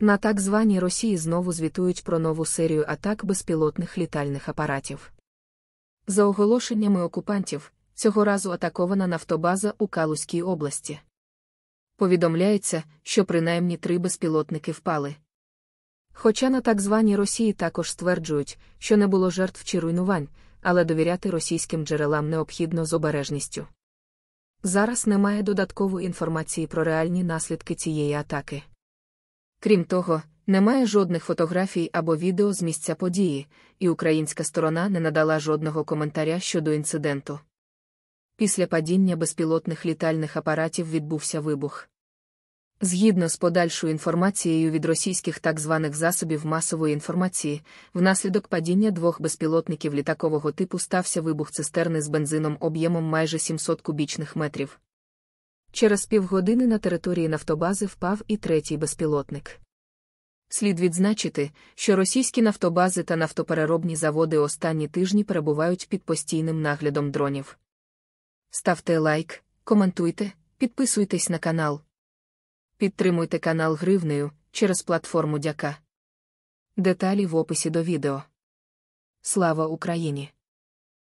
На так званій Росії знову звітують про нову серію атак безпілотних літальних апаратів. За оголошеннями окупантів, цього разу атакована нафтобаза у Калузькій області. Повідомляється, що принаймні три безпілотники впали. Хоча на так званій Росії також стверджують, що не було жертв чи руйнувань, але довіряти російським джерелам необхідно з обережністю. Зараз немає додаткової інформації про реальні наслідки цієї атаки. Крім того, немає жодних фотографій або відео з місця події, і українська сторона не надала жодного коментаря щодо інциденту. Після падіння безпілотних літальних апаратів відбувся вибух. Згідно з подальшою інформацією від російських так званих засобів масової інформації, внаслідок падіння двох безпілотників літакового типу стався вибух цистерни з бензином об'ємом майже 700 кубічних метрів. Через півгодини на території нафтобази впав і третій безпілотник. Слід відзначити, що російські нафтобази та нафтопереробні заводи останні тижні перебувають під постійним наглядом дронів. Ставте лайк, коментуйте, підписуйтесь на канал. Підтримуйте канал гривнею через платформу Дяка. Деталі в описі до відео. Слава Україні!